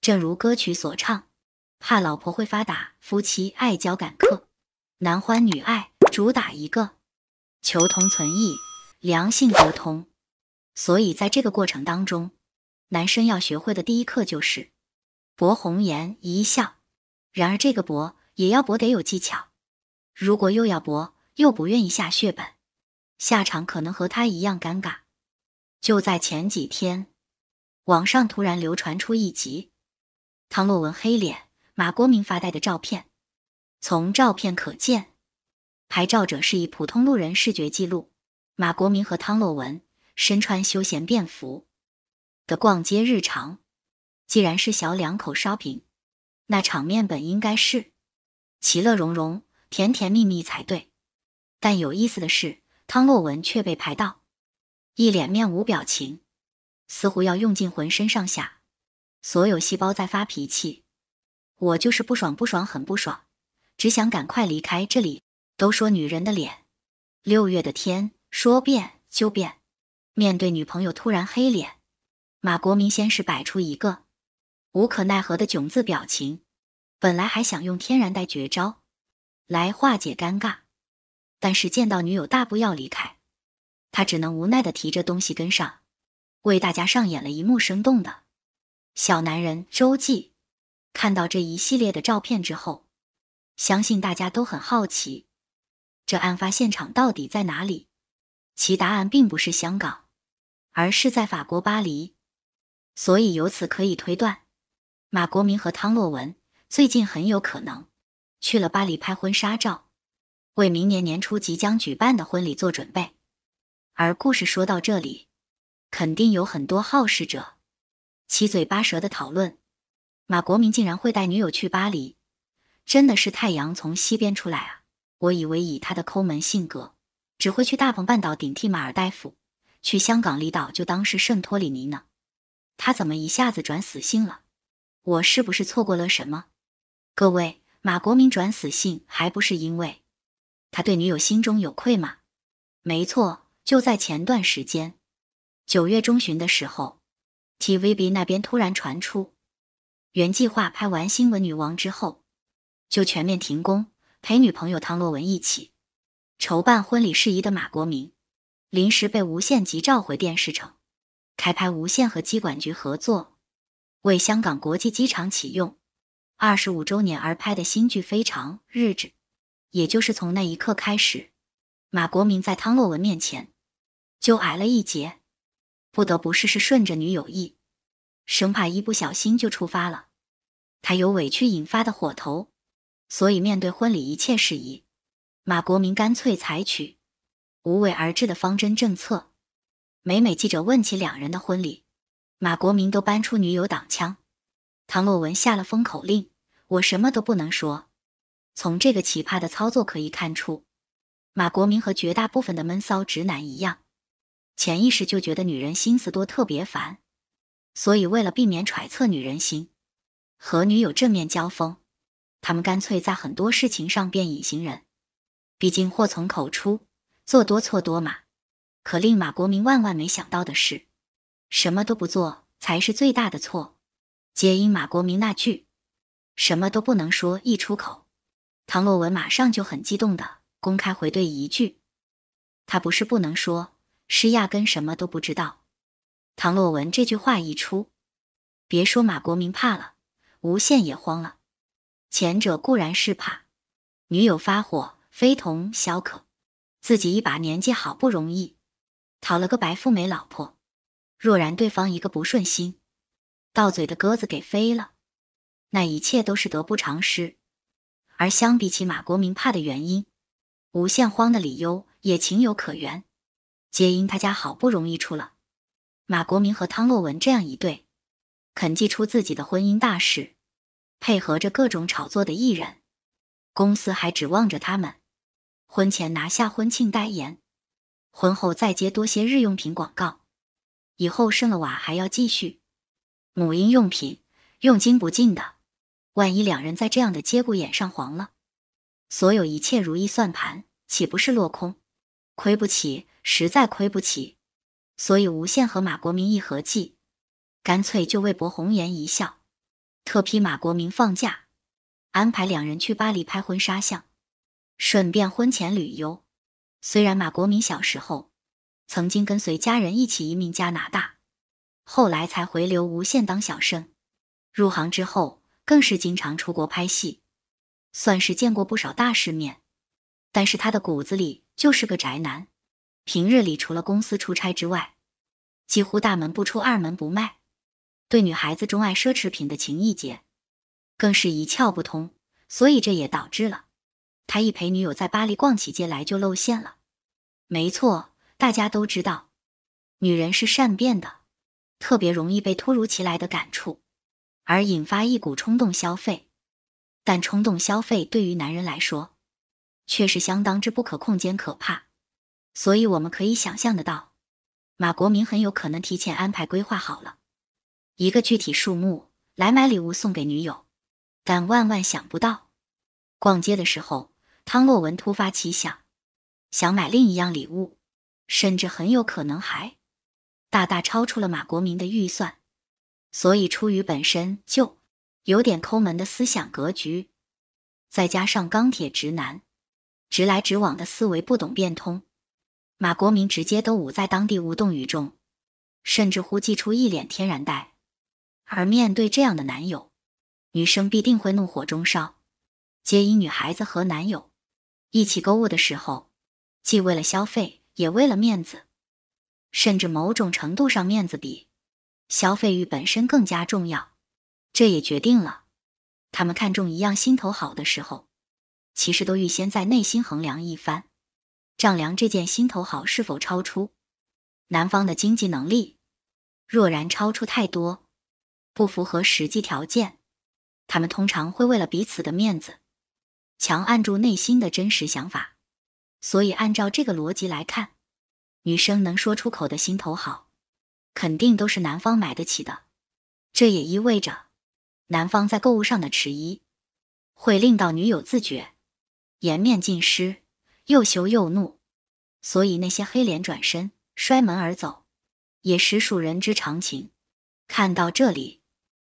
正如歌曲所唱，怕老婆会发达，夫妻爱交感克，男欢女爱，主打一个求同存异，良性沟通。所以，在这个过程当中，男生要学会的第一课就是博红颜一笑。然而，这个博也要博得有技巧。如果又要博又不愿意下血本，下场可能和他一样尴尬。就在前几天，网上突然流传出一集。汤洛雯黑脸，马国明发呆的照片。从照片可见，拍照者是以普通路人视觉记录马国明和汤洛雯身穿休闲便服的逛街日常。既然是小两口 shopping，那场面本应该是其乐融融、甜甜蜜蜜才对。但有意思的是，汤洛雯却被拍到一脸面无表情，似乎要用尽浑身上下。所有细胞在发脾气，我就是不爽不爽很不爽，只想赶快离开这里。都说女人的脸，六月的天说变就变。面对女朋友突然黑脸，马国明先是摆出一个无可奈何的囧字表情，本来还想用天然呆绝招来化解尴尬，但是见到女友大步要离开，他只能无奈地提着东西跟上，为大家上演了一幕生动的。小男人周记，看到这一系列的照片之后，相信大家都很好奇，这案发现场到底在哪里？其答案并不是香港，而是在法国巴黎。所以由此可以推断，马国明和汤洛雯最近很有可能去了巴黎拍婚纱照，为明年年初即将举办的婚礼做准备。而故事说到这里，肯定有很多好事者。七嘴八舌的讨论，马国明竟然会带女友去巴黎，真的是太阳从西边出来啊！我以为以他的抠门性格，只会去大鹏半岛顶替马尔代夫，去香港离岛就当是圣托里尼呢。他怎么一下子转死性了？我是不是错过了什么？各位，马国明转死性还不是因为他对女友心中有愧吗？没错，就在前段时间，九月中旬的时候。TVB 那边突然传出，原计划拍完《新闻女王》之后就全面停工，陪女朋友汤洛雯一起筹办婚礼事宜的马国明，临时被无限级召回电视城，开拍无限和机管局合作为香港国际机场启用二十五周年而拍的新剧《非常日子》。也就是从那一刻开始，马国明在汤洛雯面前就挨了一截。不得不试试顺着女友意，生怕一不小心就触发了他由委屈引发的火头。所以面对婚礼一切事宜，马国民干脆采取无为而治的方针政策。每每记者问起两人的婚礼，马国民都搬出女友挡枪，唐洛文下了封口令：“我什么都不能说。”从这个奇葩的操作可以看出，马国民和绝大部分的闷骚直男一样。潜意识就觉得女人心思多，特别烦，所以为了避免揣测女人心，和女友正面交锋，他们干脆在很多事情上变隐形人。毕竟祸从口出，做多错多嘛。可令马国明万万没想到的是，什么都不做才是最大的错。皆因马国明那句“什么都不能说”一出口，唐洛文马上就很激动的公开回怼一句：“他不是不能说。”是压根什么都不知道。唐洛文这句话一出，别说马国明怕了，吴宪也慌了。前者固然是怕女友发火非同小可，自己一把年纪好不容易讨了个白富美老婆，若然对方一个不顺心，到嘴的鸽子给飞了，那一切都是得不偿失。而相比起马国明怕的原因，吴宪慌的理由也情有可原。皆因他家好不容易出了马国明和汤洛雯这样一对，肯祭出自己的婚姻大事，配合着各种炒作的艺人，公司还指望着他们婚前拿下婚庆代言，婚后再接多些日用品广告，以后生了娃还要继续母婴用品，用金不尽的。万一两人在这样的节骨眼上黄了，所有一切如意算盘岂不是落空？亏不起，实在亏不起，所以吴宪和马国明一合计，干脆就为博红颜一笑，特批马国明放假，安排两人去巴黎拍婚纱相，顺便婚前旅游。虽然马国明小时候曾经跟随家人一起移民加拿大，后来才回流无限当小生，入行之后更是经常出国拍戏，算是见过不少大世面，但是他的骨子里。就是个宅男，平日里除了公司出差之外，几乎大门不出二门不迈。对女孩子钟爱奢侈品的情意结更是一窍不通。所以这也导致了他一陪女友在巴黎逛起街来就露馅了。没错，大家都知道，女人是善变的，特别容易被突如其来的感触而引发一股冲动消费。但冲动消费对于男人来说，却是相当之不可控兼可怕，所以我们可以想象得到，马国明很有可能提前安排规划好了一个具体数目来买礼物送给女友，但万万想不到，逛街的时候汤洛文突发奇想，想买另一样礼物，甚至很有可能还大大超出了马国明的预算，所以出于本身就有点抠门的思想格局，再加上钢铁直男。直来直往的思维不懂变通，马国明直接都捂在当地无动于衷，甚至乎气出一脸天然呆。而面对这样的男友，女生必定会怒火中烧。皆因女孩子和男友一起购物的时候，既为了消费，也为了面子，甚至某种程度上面子比消费欲本身更加重要。这也决定了，他们看中一样心头好的时候。其实都预先在内心衡量一番，丈量这件心头好是否超出男方的经济能力。若然超出太多，不符合实际条件，他们通常会为了彼此的面子，强按住内心的真实想法。所以按照这个逻辑来看，女生能说出口的心头好，肯定都是男方买得起的。这也意味着，男方在购物上的迟疑，会令到女友自觉。颜面尽失，又羞又怒，所以那些黑脸转身摔门而走，也实属人之常情。看到这里，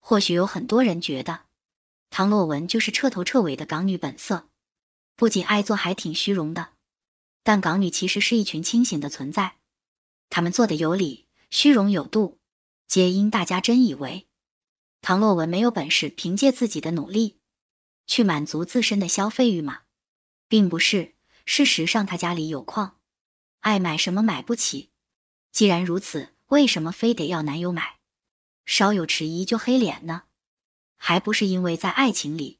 或许有很多人觉得唐洛文就是彻头彻尾的港女本色，不仅爱做，还挺虚荣的。但港女其实是一群清醒的存在，他们做的有理，虚荣有度，皆因大家真以为唐洛文没有本事，凭借自己的努力去满足自身的消费欲吗？并不是，事实上她家里有矿，爱买什么买不起。既然如此，为什么非得要男友买？稍有迟疑就黑脸呢？还不是因为在爱情里，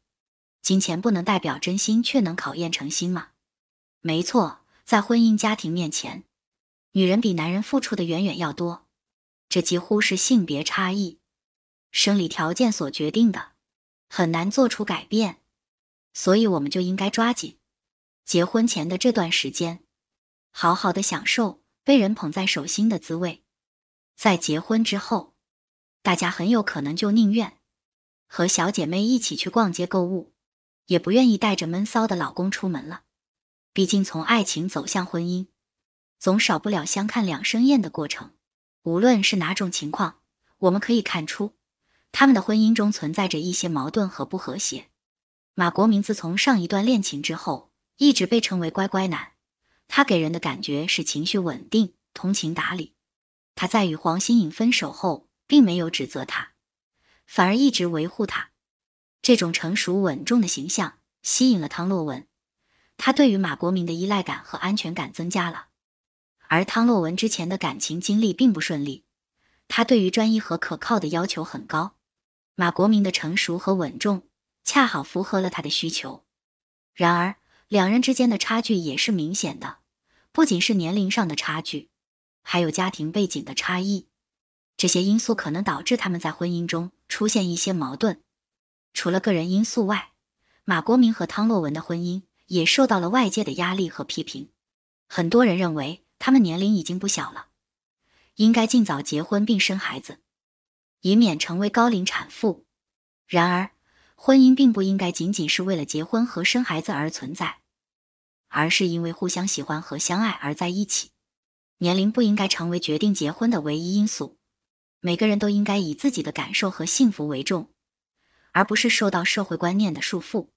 金钱不能代表真心，却能考验诚心吗？没错，在婚姻家庭面前，女人比男人付出的远远要多，这几乎是性别差异、生理条件所决定的，很难做出改变。所以我们就应该抓紧。结婚前的这段时间，好好的享受被人捧在手心的滋味，在结婚之后，大家很有可能就宁愿和小姐妹一起去逛街购物，也不愿意带着闷骚的老公出门了。毕竟从爱情走向婚姻，总少不了相看两生厌的过程。无论是哪种情况，我们可以看出，他们的婚姻中存在着一些矛盾和不和谐。马国明自从上一段恋情之后。一直被称为乖乖男，他给人的感觉是情绪稳定、通情达理。他在与黄心颖分手后，并没有指责他，反而一直维护他。这种成熟稳重的形象吸引了汤洛文，他对于马国明的依赖感和安全感增加了。而汤洛文之前的感情经历并不顺利，他对于专一和可靠的要求很高。马国明的成熟和稳重恰好符合了他的需求，然而。两人之间的差距也是明显的，不仅是年龄上的差距，还有家庭背景的差异。这些因素可能导致他们在婚姻中出现一些矛盾。除了个人因素外，马国明和汤洛文的婚姻也受到了外界的压力和批评。很多人认为他们年龄已经不小了，应该尽早结婚并生孩子，以免成为高龄产妇。然而，婚姻并不应该仅仅是为了结婚和生孩子而存在，而是因为互相喜欢和相爱而在一起。年龄不应该成为决定结婚的唯一因素。每个人都应该以自己的感受和幸福为重，而不是受到社会观念的束缚。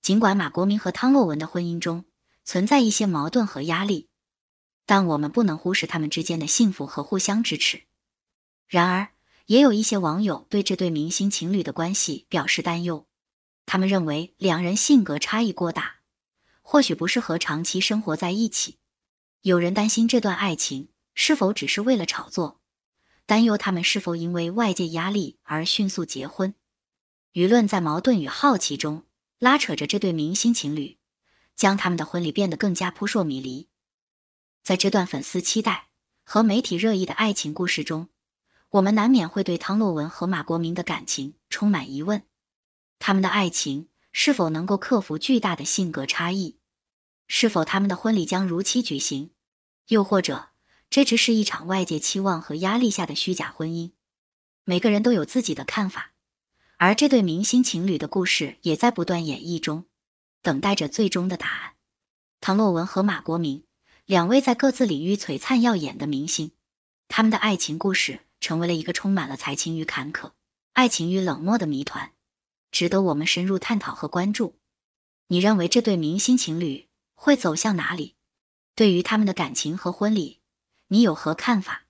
尽管马国明和汤洛雯的婚姻中存在一些矛盾和压力，但我们不能忽视他们之间的幸福和互相支持。然而，也有一些网友对这对明星情侣的关系表示担忧，他们认为两人性格差异过大，或许不适合长期生活在一起。有人担心这段爱情是否只是为了炒作，担忧他们是否因为外界压力而迅速结婚。舆论在矛盾与好奇中拉扯着这对明星情侣，将他们的婚礼变得更加扑朔迷离。在这段粉丝期待和媒体热议的爱情故事中。我们难免会对汤洛雯和马国明的感情充满疑问，他们的爱情是否能够克服巨大的性格差异？是否他们的婚礼将如期举行？又或者这只是一场外界期望和压力下的虚假婚姻？每个人都有自己的看法，而这对明星情侣的故事也在不断演绎中，等待着最终的答案。汤洛文和马国明两位在各自领域璀璨耀眼的明星，他们的爱情故事。成为了一个充满了才情与坎坷、爱情与冷漠的谜团，值得我们深入探讨和关注。你认为这对明星情侣会走向哪里？对于他们的感情和婚礼，你有何看法？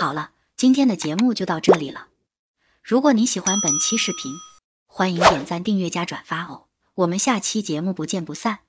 好了，今天的节目就到这里了。如果你喜欢本期视频，欢迎点赞、订阅加转发哦！我们下期节目不见不散。